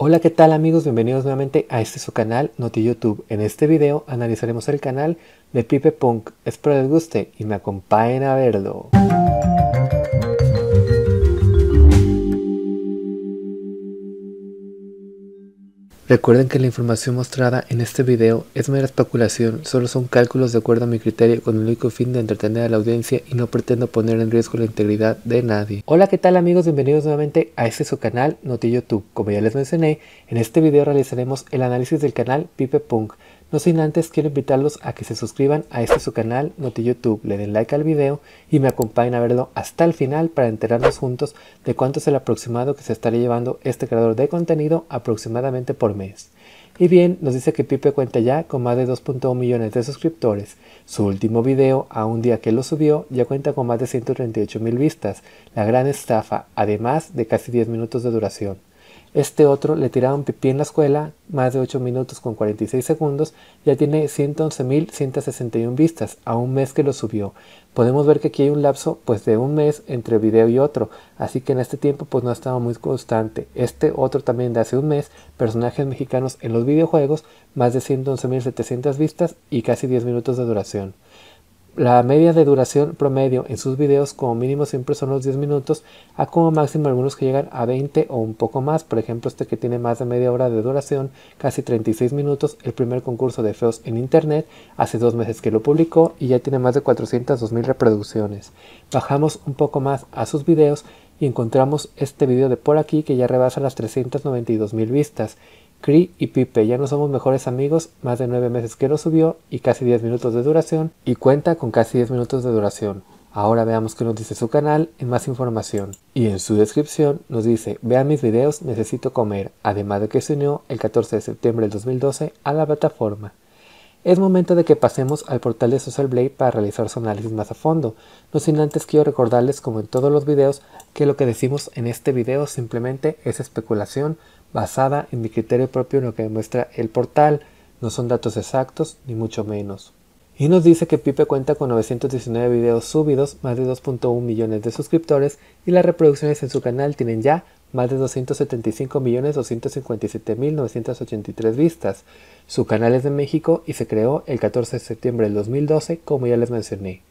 Hola, ¿qué tal amigos? Bienvenidos nuevamente a este su canal Noti YouTube. En este video analizaremos el canal de Pipe Punk. Espero les guste y me acompañen a verlo. Recuerden que la información mostrada en este video es mera especulación, solo son cálculos de acuerdo a mi criterio con el único fin de entretener a la audiencia y no pretendo poner en riesgo la integridad de nadie. Hola, ¿qué tal amigos? Bienvenidos nuevamente a este su canal NotiYouTube. Como ya les mencioné, en este video realizaremos el análisis del canal Pipe Punk, no sin antes quiero invitarlos a que se suscriban a este su canal Noti YouTube, le den like al video y me acompañen a verlo hasta el final para enterarnos juntos de cuánto es el aproximado que se estará llevando este creador de contenido aproximadamente por mes. Y bien, nos dice que Pipe cuenta ya con más de 2.1 millones de suscriptores. Su último video, a un día que lo subió, ya cuenta con más de 138 mil vistas. La gran estafa, además de casi 10 minutos de duración. Este otro le tiraron pipí en la escuela, más de 8 minutos con 46 segundos, ya tiene 111.161 vistas a un mes que lo subió. Podemos ver que aquí hay un lapso pues de un mes entre video y otro, así que en este tiempo pues no ha estado muy constante. Este otro también de hace un mes, personajes mexicanos en los videojuegos, más de 111.700 vistas y casi 10 minutos de duración. La media de duración promedio en sus videos como mínimo siempre son los 10 minutos, a como máximo algunos que llegan a 20 o un poco más, por ejemplo este que tiene más de media hora de duración, casi 36 minutos, el primer concurso de feos en internet, hace dos meses que lo publicó y ya tiene más de 402 mil reproducciones. Bajamos un poco más a sus videos y encontramos este video de por aquí que ya rebasa las 392 mil vistas. Cree y Pipe ya no somos mejores amigos, más de 9 meses que lo subió y casi 10 minutos de duración, y cuenta con casi 10 minutos de duración. Ahora veamos qué nos dice su canal en más información. Y en su descripción nos dice, vean mis videos, necesito comer, además de que se unió el 14 de septiembre del 2012 a la plataforma. Es momento de que pasemos al portal de Social Blade para realizar su análisis más a fondo, no sin antes quiero recordarles como en todos los videos que lo que decimos en este video simplemente es especulación, basada en mi criterio propio en lo que demuestra el portal. No son datos exactos, ni mucho menos. Y nos dice que Pipe cuenta con 919 videos subidos, más de 2.1 millones de suscriptores y las reproducciones en su canal tienen ya más de 275.257.983 vistas. Su canal es de México y se creó el 14 de septiembre del 2012, como ya les mencioné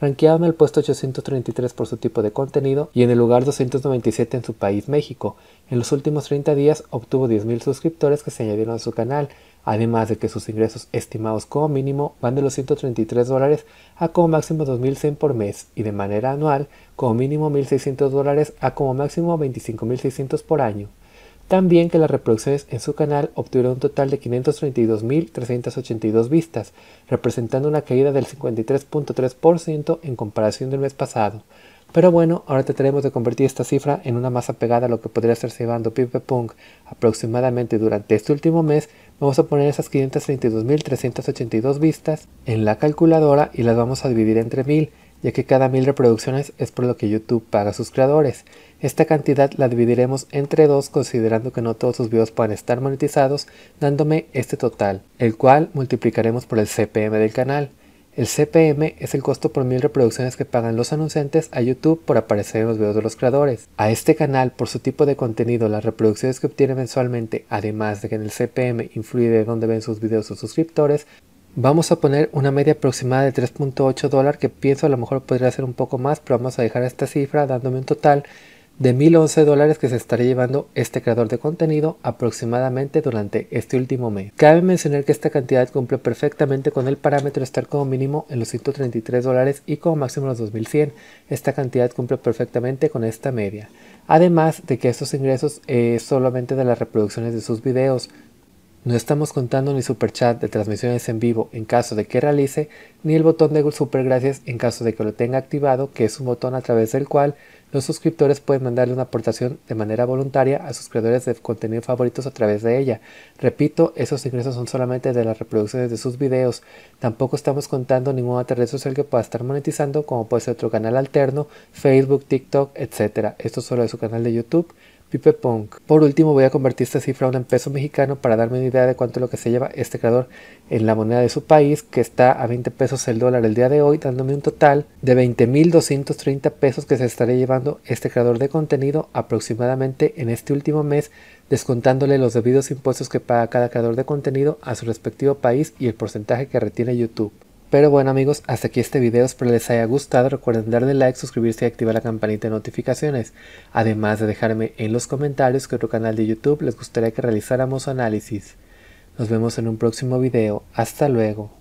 ranqueado en el puesto 833 por su tipo de contenido y en el lugar 297 en su país México. En los últimos 30 días obtuvo 10.000 suscriptores que se añadieron a su canal, además de que sus ingresos estimados como mínimo van de los 133 dólares a como máximo 2.100 por mes y de manera anual como mínimo 1.600 dólares a como máximo 25.600 por año. También que las reproducciones en su canal obtuvieron un total de 532.382 vistas, representando una caída del 53.3% en comparación del mes pasado. Pero bueno, ahora trataremos de convertir esta cifra en una masa pegada a lo que podría estar llevando Pipe Punk aproximadamente durante este último mes. Vamos a poner esas 532.382 vistas en la calculadora y las vamos a dividir entre 1000 ya que cada mil reproducciones es por lo que YouTube paga a sus creadores. Esta cantidad la dividiremos entre dos considerando que no todos sus videos puedan estar monetizados, dándome este total, el cual multiplicaremos por el CPM del canal. El CPM es el costo por mil reproducciones que pagan los anunciantes a YouTube por aparecer en los videos de los creadores. A este canal, por su tipo de contenido, las reproducciones que obtiene mensualmente, además de que en el CPM influye de dónde ven sus videos sus suscriptores, Vamos a poner una media aproximada de 3.8 dólares que pienso a lo mejor podría ser un poco más, pero vamos a dejar esta cifra dándome un total de 1011 dólares que se estaría llevando este creador de contenido aproximadamente durante este último mes. Cabe mencionar que esta cantidad cumple perfectamente con el parámetro de estar como mínimo en los 133 dólares y como máximo en los 2100. Esta cantidad cumple perfectamente con esta media. Además de que estos ingresos es eh, solamente de las reproducciones de sus videos, no estamos contando ni super chat de transmisiones en vivo en caso de que realice, ni el botón de super gracias en caso de que lo tenga activado, que es un botón a través del cual los suscriptores pueden mandarle una aportación de manera voluntaria a sus creadores de contenido favoritos a través de ella. Repito, esos ingresos son solamente de las reproducciones de sus videos. Tampoco estamos contando ninguna otra red social que pueda estar monetizando, como puede ser otro canal alterno, Facebook, TikTok, etc. Esto solo es su canal de YouTube por último voy a convertir esta cifra en peso mexicano para darme una idea de cuánto es lo que se lleva este creador en la moneda de su país, que está a 20 pesos el dólar el día de hoy, dándome un total de 20.230 pesos que se estaría llevando este creador de contenido aproximadamente en este último mes, descontándole los debidos impuestos que paga cada creador de contenido a su respectivo país y el porcentaje que retiene YouTube. Pero bueno amigos, hasta aquí este video, espero les haya gustado, recuerden darle like, suscribirse y activar la campanita de notificaciones, además de dejarme en los comentarios que otro canal de YouTube les gustaría que realizáramos análisis. Nos vemos en un próximo video, hasta luego.